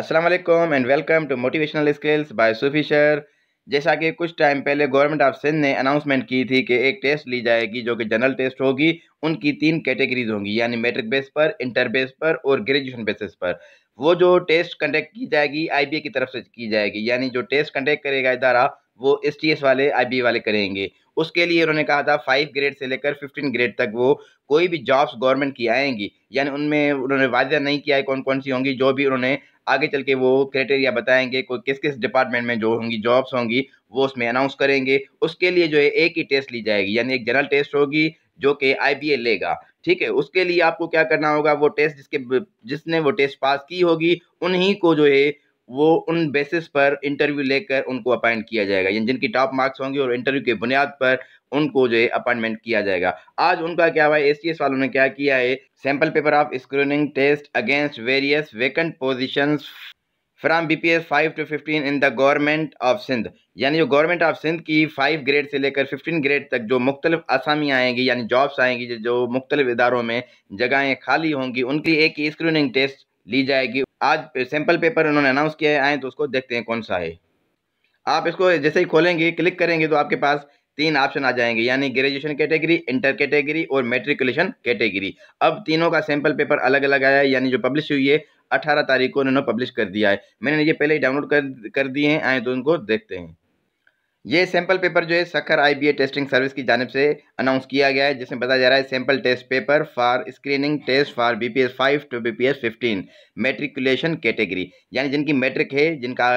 Aslam and welcome to motivational skills by सुफिशर जैसा कि कुछ टाइम पहले गवर्नमेंट ऑफ सिंध ने अनाउंसमेंट की थी कि एक टेस्ट ली जाएगी जो कि जनरल टेस्ट होगी उनकी तीन कैटेगरीज होंगी यानी मेट्रिक बेस पर इंटर बेस पर और ग्रेजुएशन बेसिस पर वो जो टेस्ट कंडक्ट की जाएगी आई की तरफ से की जाएगी यानी जो टेस्ट कंडक्ट करेगा इदारा वो एस वाले आई वाले करेंगे उसके लिए उन्होंने कहा था फाइव ग्रेड से लेकर फिफ्टीन ग्रेड तक वो कोई भी जॉब्स गवर्नमेंट की आएंगी यानी उनमें उन्होंने वादा नहीं किया है कौन कौन सी होंगी जो भी उन्होंने आगे चल के वो क्राइटेरिया बताएंगे कोई किस किस डिपार्टमेंट में जो होंगी जॉब्स होंगी वो उसमें अनाउंस करेंगे उसके लिए जो है एक ही टेस्ट ली जाएगी यानी एक जनरल टेस्ट होगी जो कि आई लेगा ठीक है उसके लिए आपको क्या करना होगा वो टेस्ट जिसके जिसने वो टेस्ट पास की होगी उन्हीं को जो है वो उन बेसिस पर इंटरव्यू लेकर उनको अपॉइंट किया जाएगा यानी जिनकी टॉप मार्क्स होंगे और इंटरव्यू के बुनियाद पर उनको जो है अपॉइंटमेंट किया जाएगा आज उनका क्या हुआ है एस वालों ने क्या किया है sample paper of screening test against various vacant position from B P S five two fifteen in the government of Sindh यानी जो गवर्नमेंट ऑफ सिंध की फाइव ग्रेड से लेकर फिफ्टीन ग्रेड तक जो मुख्तलिफ आसामी आएंगी यानी जॉब्स आएंगी जो मुख्तलिफ इदारों में जगहें खाली होंगी उनकी एक स्क्रीनिंग टेस्ट ली जाएगी आज सैम्पल पेपर उन्होंने अनाउंस किया है आए तो उसको देखते हैं कौन सा है आप इसको जैसे ही खोलेंगे क्लिक करेंगे तो आपके पास तीन ऑप्शन आ जाएंगे यानी ग्रेजुएशन कैटेगरी इंटर कैटेगरी और मेट्रिकुलेशन कैटेगरी अब तीनों का सैंपल पेपर अलग अलग आया है यानी जो पब्लिश हुई है अठारह तारीख को उन्होंने पब्लिश कर दिया है मैंने ये पहले ही डाउनलोड कर कर दिए हैं आए तो उनको देखते हैं ये सैंपल पेपर जो है सखर आईबीए टेस्टिंग सर्विस की जानब से अनाउंस किया गया है जिसमें बताया जा रहा है sample test paper for screening test for BPS five two BPS fifteen matriculation category यानी जिनकी मैट्रिक है जिनका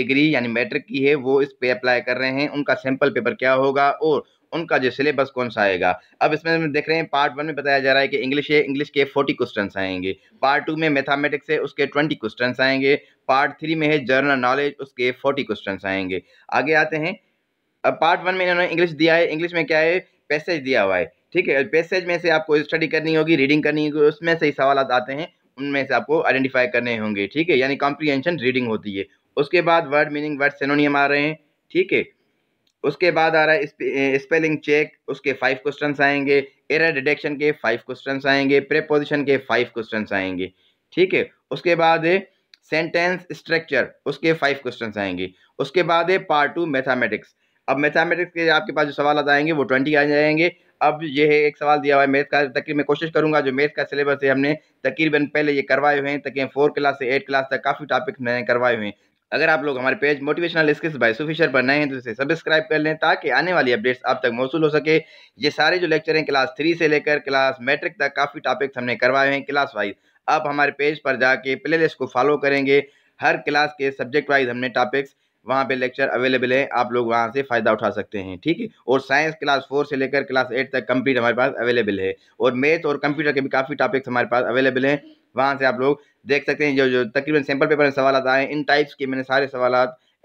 डिग्री यानी मैट्रिक की है वो इस पे अप्लाई कर रहे हैं उनका सैंपल पेपर क्या होगा और उनका जो सिलेबस कौन सा आएगा अब इसमें हम देख रहे हैं पार्ट वन में बताया जा रहा है कि इंग्लिश है इंग्लिश के फोर्टी क्वेश्चन आएंगे पार्ट टू में मैथामेटिक्स है उसके ट्वेंटी क्वेश्चन आएंगे पार्ट थ्री में है जर्नल नॉलेज उसके फोर्टी क्वेश्चन आएंगे आगे आते हैं अब पार्ट वन में इन्होंने इंग्लिश दिया है इंग्लिश में क्या है पैसेज दिया हुआ है ठीक है पैसेज में से आपको स्टडी करनी होगी रीडिंग करनी होगी उसमें से ही सवाल आते हैं उनमें से आपको आइडेंटिफाई करने होंगे ठीक है यानी कॉम्प्रीहेंशन रीडिंग होती है उसके बाद वर्ड मीनिंग वर्ड सेनोनियम आ रहे हैं ठीक है उसके बाद आ रहा है स्पेलिंग चेक उसके फाइव क्वेश्चन आएंगे एरर डिटेक्शन के फाइव क्वेश्चन आएंगे प्रेपोजिशन के फाइव क्वेश्चन आएंगे ठीक है उसके बाद सेंटेंस स्ट्रक्चर उसके फाइव क्वेश्चन आएंगे उसके बाद है पार्ट टू मैथामेटिक्स अब मैथामेटिक्स के आपके पास जो सवाल आएंगे वो ट्वेंटी आ जाएंगे अब ये है एक सवाल दिया हुआ है मैथ का तकरीब मैं कोशिश करूंगा जो मैथ का सिलेबस है हमने तकरीबन पहले ये करवाए हुए हैं तक फोर क्लास से एट क्लास तक काफ़ी टॉपिक मैंने करवाए हुए हैं अगर आप लोग हमारे पेज मोटिवेशनल स्किल्स बाय सुफिशर पर नए हैं तो इसे सब्सक्राइब कर लें ताकि आने वाली अपडेट्स आप तक मौसू हो सके ये सारे जो लेक्चर हैं क्लास थ्री से लेकर क्लास मैट्रिक तक काफ़ी टॉपिक्स हमने करवाए हैं क्लास वाइज आप हमारे पेज पर जाके प्ले लिस्ट को फॉलो करेंगे हर क्लास के सब्जेक्ट वाइज हमने टॉपिक्स वहाँ पे लेक्चर अवेलेबल है आप लोग वहाँ से फ़ायदा उठा सकते हैं ठीक है और साइंस क्लास फोर से लेकर क्लास एट तक कंप्लीट हमारे पास अवेलेबल है और मैथ और कंप्यूटर के भी काफ़ी टॉपिक्स हमारे पास अवेलेबल हैं वहाँ से आप लोग देख सकते हैं जो जो तकरीबन सैम्पल पेपर में सवाल आए इन टाइप्स के मैंने सारे सवाल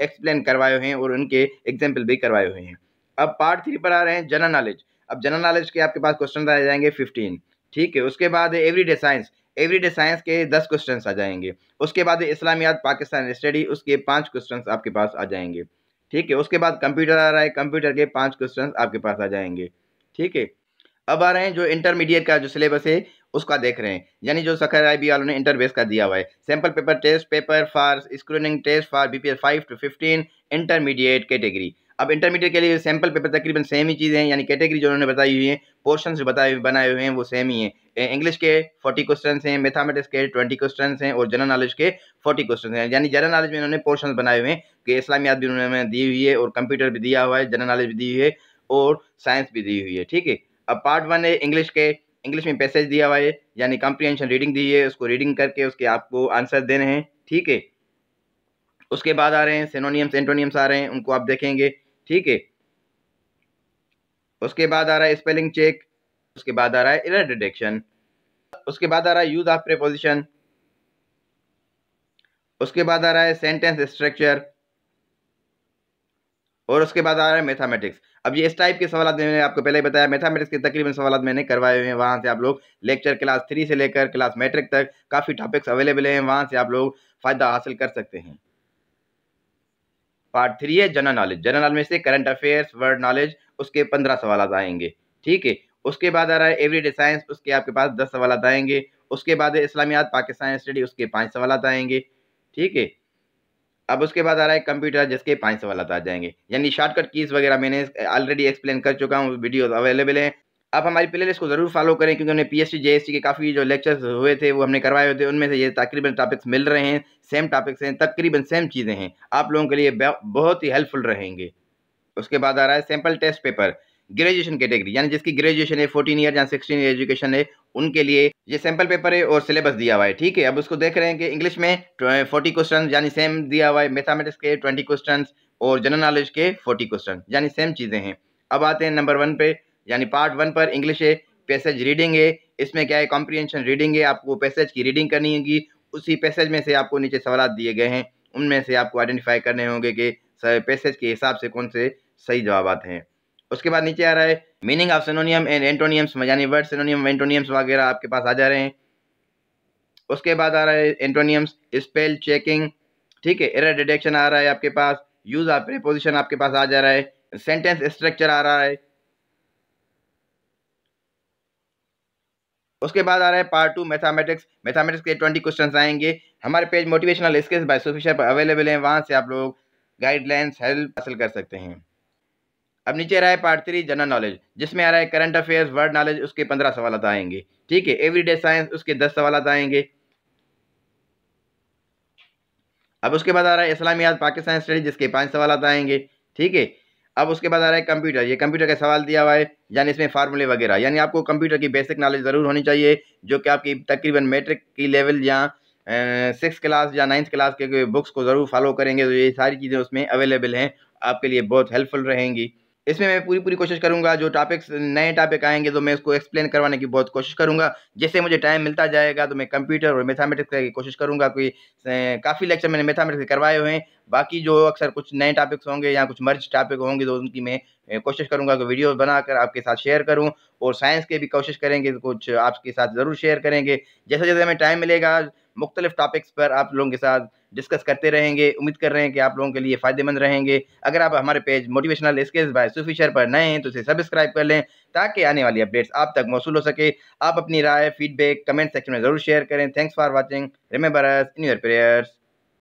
एक्सप्लेन करवाए हुए हैं और उनके एग्जाम्पल भी करवाए हुए हैं अब पार्ट थ्री पर आ रहे हैं जनरल नॉलेज अब जनरल नॉलेज के आपके पास क्वेश्चन आ जाएंगे फिफ्टीन ठीक है उसके बाद एवरीडे साइंस एवरीडे साइंस के दस क्वेश्चन आ जाएंगे उसके बाद इस्लामियात पाकिस्तान स्टडी उसके पाँच क्वेश्चन आपके पास आ जाएंगे ठीक है उसके बाद कंप्यूटर आ रहा है कंप्यूटर के पाँच क्वेश्चन आपके पास आ जाएंगे ठीक है अब आ रहे हैं जो इंटरमीडिएट का जो सिलेबस है उसका देख रहे हैं यानी जो सखर आई बी वालों ने इंटरबेस का दिया हुआ है sample paper test paper for screening test for B P S five two fifteen intermediate category अब इंटरमीडिएट के लिए सैम्पल पेपर तकरीबन सेम ही चीज़ें हैं यानी कैटेगरी जो उन्होंने बताई हुई है पोर्शन जो बताए बनाए हुए हैं वो सेम ही हैं इंग्लिश के फोर्टी क्वेश्चन हैं मैथामेटिक्स के ट्वेंटी क्वेश्चन हैं और जनरल नॉलेज के फोर्टी क्वेश्चन हैं यानी जनरल नॉलेज में उन्होंने पोर्शन बनाए हुए हैं कि इस्लामियात भी उन्होंने दी हुई है और कंप्यूटर भी दिया हुआ है जनरल नॉलेज भी दी हुई है और साइंस भी दी हुई है ठीक है अब पार्ट वन है इंग्लिश के इंग्लिश में पैसेज दिया हुआ है यानी कॉम्प्रीहेंशन रीडिंग दी है उसको रीडिंग करके उसके आपको आंसर देने हैं ठीक है उसके बाद आ रहे हैं सेनोनियम्स एंटोनियम्स आ रहे हैं उनको आप देखेंगे ठीक है उसके बाद आ रहा है स्पेलिंग चेक उसके बाद आ रहा है एरर डिटेक्शन उसके बाद आ रहा है यूज ऑफ प्रेपोजिशन उसके बाद आ रहा है सेंटेंस स्ट्रक्चर और उसके बाद आ रहा है मैथामेटिक्स अब ये इस टाइप के सवाल मैंने आपको पहले ही बताया मैथामेटिक्स के तकरीबन सवाल मैंने करवाए हुए हैं वहाँ से आप लोग लेक्चर क्लास थ्री से लेकर क्लास मैट्रिक तक काफ़ी टॉपिक्स अवेलेबल हैं वहाँ से आप लोग फ़ायदा हासिल कर सकते हैं पार्ट थ्री है जनरल नॉलेज जनरल नॉलेज में से करंट अफेयर्स वर्ड नॉलेज उसके पंद्रह सवाल आएंगे ठीक है उसके बाद आ रहा है एवरीडे साइंस उसके आपके पास दस सवाल आएंगे उसके बाद इस्लामियात पाकिस्तान स्टडी उसके पाँच सवाल आएंगे ठीक है अब उसके बाद आ रहा है कंप्यूटर जिसके पाँच सवाल आ जाएंगे यानी शॉर्टकट कीज वगैरह मैंने ऑलरेडी एक्सप्लेन कर चुका हूँ वीडियो अवेलेबल हैं आप हमारी प्ले को जरूर फॉलो करें क्योंकि हमने पी एस के काफ़ी जो लेक्चर्स हुए थे वो हमने करवाए हुए थे उनमें से ये तकरीबन टॉपिक्स मिल रहे हैं सेम टॉपिक्स हैं तकरीबन सेम चीज़ें हैं आप लोगों के लिए बहुत ही हेल्पफुल रहेंगे उसके बाद आ रहा है sample test paper graduation category यानी जिसकी ग्रेजुएशन है फोर्टीन ईयर या सिक्सटीन ईयर एजुकेशन है उनके लिए ये सैम्पल पेपर है और सिलेबस दिया हुआ है ठीक है अब उसको देख रहे हैं कि इंग्लिश में फोर्टी क्वेश्चन यानी सेम दिया हुआ है मैथामेटिक्स के ट्वेंटी क्वेश्चन और जनरल नॉलेज के फोर्टी क्वेश्चन यानी सेम चीज़ें हैं अब आते हैं नंबर वन पे यानी पार्ट वन पर इंग्लिश है पैसेज रीडिंग है इसमें क्या है कॉम्प्रीहेंशन रीडिंग है आपको पैसेज की रीडिंग करनी होगी उसी पैसेज में से आपको नीचे सवाल दिए गए हैं उनमें से आपको आइडेंटिफाई करने होंगे कि पैसेज के हिसाब से कौन से सही जवाब आते हैं उसके बाद नीचे आ रहा है meaning of synonym and antonyms यानी वर्ड सिनोनियम एंटोनियम्स वगैरह आपके पास आ जा रहे हैं उसके बाद आ रहा है एंटोनियम्स स्पेल चेकिंग ठीक है एरर डिटेक्शन आ रहा है आपके पास यूज ऑफ प्रीपोजिशन आपके पास आ जा रहा है सेंटेंस स्ट्रक्चर आ रहा है उसके बाद आ रहा है पार्ट टू मैथामेटिक्स मैथामेटिक्स के ट्वेंटी क्वेश्चन आएंगे हमारे पेज मोटिवेशनल स्किल्स बाय सुफिशर पर अवेलेबल हैं वहाँ से आप लोग गाइडलाइंस हेल्प हासिल कर सकते हैं अब नीचे रहा है पार्ट थ्री जनरल नॉलेज जिसमें आ रहा है करंट अफेयर्स वर्ड नॉलेज उसके पंद्रह सवाल आएंगे ठीक है एवरीडे साइंस उसके दस सवाल आएंगे अब उसके बाद आ रहा है इस्लामियात पाकिस्तान स्टडी जिसके पाँच सवाल आएंगे ठीक है अब उसके बाद आ रहा है कंप्यूटर ये कंप्यूटर का सवाल दिया हुआ है यानी इसमें फार्मूले वगैरह यानी आपको कंप्यूटर की बेसिक नॉलेज ज़रूर होनी चाहिए जो कि आपकी तकरीबन मेट्रिक की लेवल या सिक्स क्लास या नाइन्थ क्लास के बुक्स को ज़रूर फॉलो करेंगे तो ये सारी चीज़ें उसमें अवेलेबल हैं आपके लिए बहुत हेल्पफुल रहेंगी इसमें मैं पूरी पूरी कोशिश करूंगा जो टॉपिक्स नए टॉपिक आएंगे तो मैं उसको एक्सप्लेन करवाने की बहुत कोशिश करूंगा जैसे मुझे टाइम मिलता जाएगा तो मैं कंप्यूटर और मैथमेटिक्स की कोशिश करूंगा कि काफ़ी लेक्चर मैंने मैथमेटिक्स के करवाए हुए हैं बाकी जो अक्सर कुछ नए टॉपिक्स होंगे या कुछ मर्ज टॉपिक होंगे तो उनकी मैं कोशिश करूँगा कि वीडियो बनाकर आपके साथ शेयर करूँ और साइंस के भी कोशिश करेंगे तो कुछ आपके साथ ज़रूर शेयर करेंगे जैसे जैसे हमें टाइम मिलेगा मुख्तलिफ टॉपिक्स पर आप लोगों के साथ डिस्कस करते रहेंगे उम्मीद कर रहे हैं कि आप लोगों के लिए फ़ायदेमंद रहेंगे अगर आप हमारे पेज मोटिवेशनल स्किल्स बाय सुफिशर पर नए हैं तो इसे सब्सक्राइब कर लें ताकि आने वाली अपडेट्स आप तक मौसू हो सके आप अपनी राय फीडबैक कमेंट सेक्शन में ज़रूर शेयर करें thanks for watching remember us in your prayers